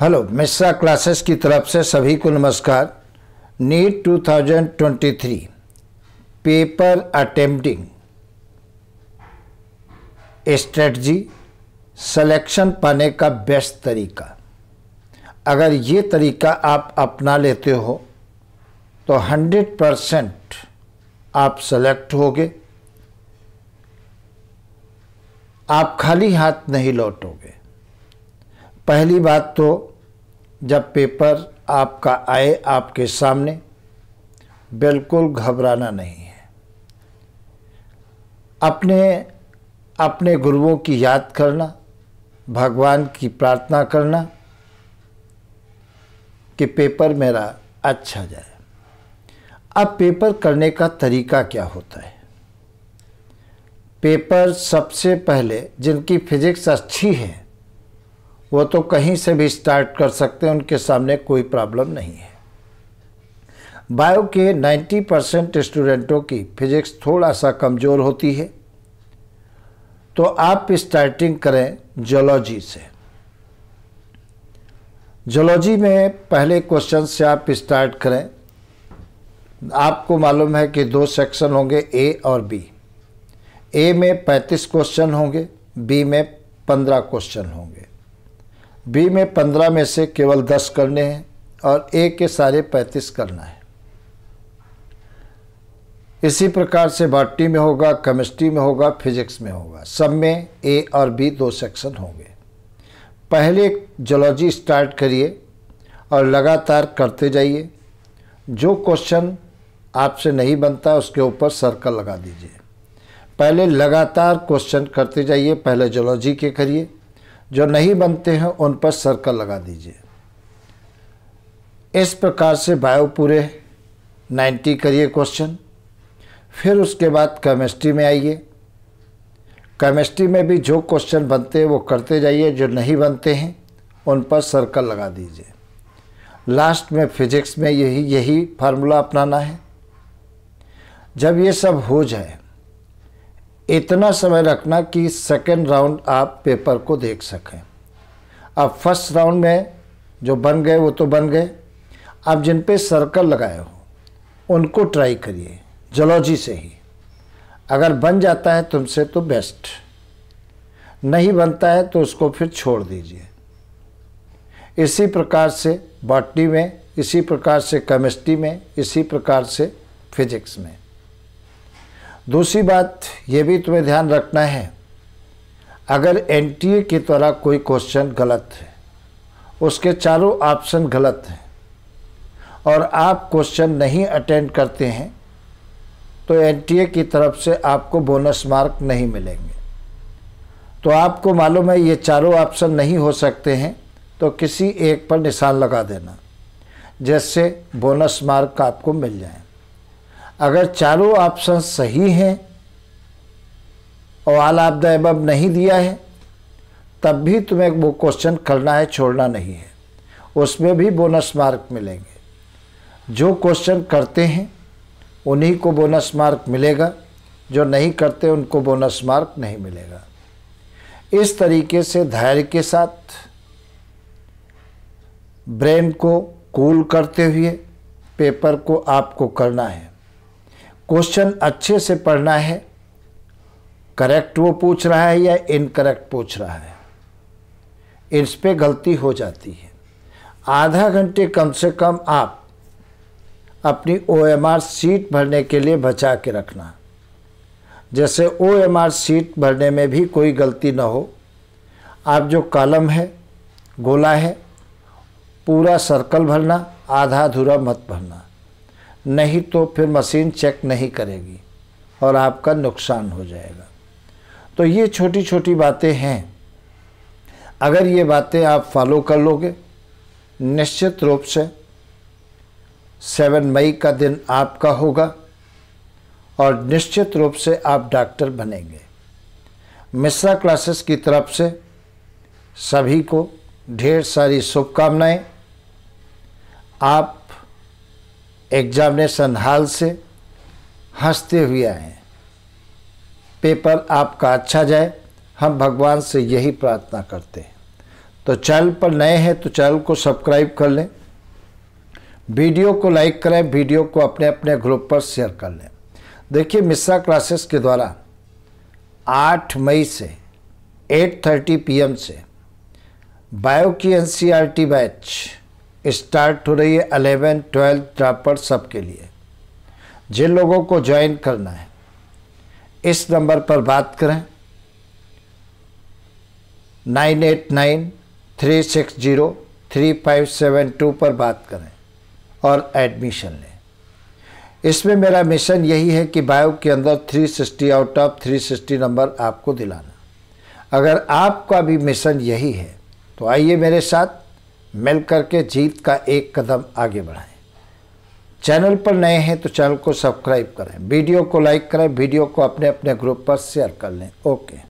hello Mishra classes की तरफ से सभी को नमस्कार NEET 2023 paper attempting strategy selection पाने का बेस्ट तरीका अगर ये तरीका आप अपना लेते हो तो 100 परसेंट आप सेलेक्ट होगे आप खाली हाथ नहीं लौटोगे पहली बात तो जब पेपर आपका आए आपके सामने बिल्कुल घबराना नहीं है अपने अपने गुरुओं की याद करना भगवान की प्रार्थना करना कि पेपर मेरा अच्छा जाए अब पेपर करने का तरीका क्या होता है पेपर सबसे पहले जिनकी फिज़िक्स अच्छी है वो तो कहीं से भी स्टार्ट कर सकते हैं उनके सामने कोई प्रॉब्लम नहीं है बायो के 90 परसेंट स्टूडेंटों की फिज़िक्स थोड़ा सा कमज़ोर होती है तो आप स्टार्टिंग करें जोलॉजी से जोलॉजी में पहले क्वेश्चन से आप स्टार्ट करें आपको मालूम है कि दो सेक्शन होंगे ए और बी ए में 35 क्वेश्चन होंगे बी में 15 क्वेश्चन होंगे बी में पंद्रह में से केवल दस करने हैं और ए के सारे पैंतीस करना है इसी प्रकार से बाटी में होगा केमिस्ट्री में होगा फिजिक्स में होगा सब में ए और बी दो सेक्शन होंगे पहले जोलॉजी स्टार्ट करिए और लगातार करते जाइए जो क्वेश्चन आपसे नहीं बनता उसके ऊपर सर्कल लगा दीजिए पहले लगातार क्वेश्चन करते जाइए पहले जोलॉजी के करिए जो नहीं बनते हैं उन पर सर्कल लगा दीजिए इस प्रकार से बायो पूरे 90 करिए क्वेश्चन फिर उसके बाद केमिस्ट्री में आइए केमिस्ट्री में भी जो क्वेश्चन बनते हैं वो करते जाइए जो नहीं बनते हैं उन पर सर्कल लगा दीजिए लास्ट में फिजिक्स में यही यही फार्मूला अपनाना है जब ये सब हो जाए इतना समय रखना कि सेकेंड राउंड आप पेपर को देख सकें अब फर्स्ट राउंड में जो बन गए वो तो बन गए आप जिन पे सर्कल लगाए हो उनको ट्राई करिए जोलॉजी से ही अगर बन जाता है तुमसे तो बेस्ट नहीं बनता है तो उसको फिर छोड़ दीजिए इसी प्रकार से बॉटनी में इसी प्रकार से केमिस्ट्री में इसी प्रकार से फिजिक्स में दूसरी बात ये भी तुम्हें ध्यान रखना है अगर एन के द्वारा कोई क्वेश्चन गलत है उसके चारों ऑप्शन गलत हैं और आप क्वेश्चन नहीं अटेंड करते हैं तो एन की तरफ से आपको बोनस मार्क नहीं मिलेंगे तो आपको मालूम है ये चारों ऑप्शन नहीं हो सकते हैं तो किसी एक पर निशान लगा देना जिससे बोनस मार्क आपको मिल जाए अगर चारों ऑप्शन सही हैं और आल आप द नहीं दिया है तब भी तुम्हें वो क्वेश्चन करना है छोड़ना नहीं है उसमें भी बोनस मार्क मिलेंगे जो क्वेश्चन करते हैं उन्हीं को बोनस मार्क मिलेगा जो नहीं करते उनको बोनस मार्क नहीं मिलेगा इस तरीके से धैर्य के साथ ब्रेन को कूल करते हुए पेपर को आपको करना है क्वेश्चन अच्छे से पढ़ना है करेक्ट वो पूछ रहा है या इनकरेक्ट पूछ रहा है इस पर गलती हो जाती है आधा घंटे कम से कम आप अपनी ओ एम आर सीट भरने के लिए बचा के रखना जैसे ओ एम आर सीट भरने में भी कोई गलती ना हो आप जो कॉलम है गोला है पूरा सर्कल भरना आधा अधूरा मत भरना नहीं तो फिर मशीन चेक नहीं करेगी और आपका नुकसान हो जाएगा तो ये छोटी छोटी बातें हैं अगर ये बातें आप फॉलो कर लोगे निश्चित रूप से सेवन मई का दिन आपका होगा और निश्चित रूप से आप डॉक्टर बनेंगे मिश्रा क्लासेस की तरफ से सभी को ढेर सारी शुभकामनाएं आप एग्जामिनेशन हाल से हंसते हुए आए पेपर आपका अच्छा जाए हम भगवान से यही प्रार्थना करते हैं तो चैनल पर नए हैं तो चैनल को सब्सक्राइब कर लें वीडियो को लाइक करें वीडियो को अपने अपने ग्रुप पर शेयर कर लें देखिए मिश्रा क्लासेस के द्वारा 8 मई से 8:30 पीएम से बायो की एनसीईआरटी बैच स्टार्ट हो रही है अलेवन ट्वेल्थ ड्रापर के लिए जिन लोगों को ज्वाइन करना है इस नंबर पर बात करें nine eight nine three six zero three five seven two पर बात करें और एडमिशन लें इसमें मेरा मिशन यही है कि बायो के अंदर three sixty out of three sixty number आपको दिलाना अगर आपका भी मिशन यही है तो आइए मेरे साथ मिल करके जीत का एक कदम आगे बढ़ाएं चैनल पर नए हैं तो चैनल को सब्सक्राइब करें वीडियो को लाइक करें वीडियो को अपने अपने ग्रुप पर शेयर कर लें ओके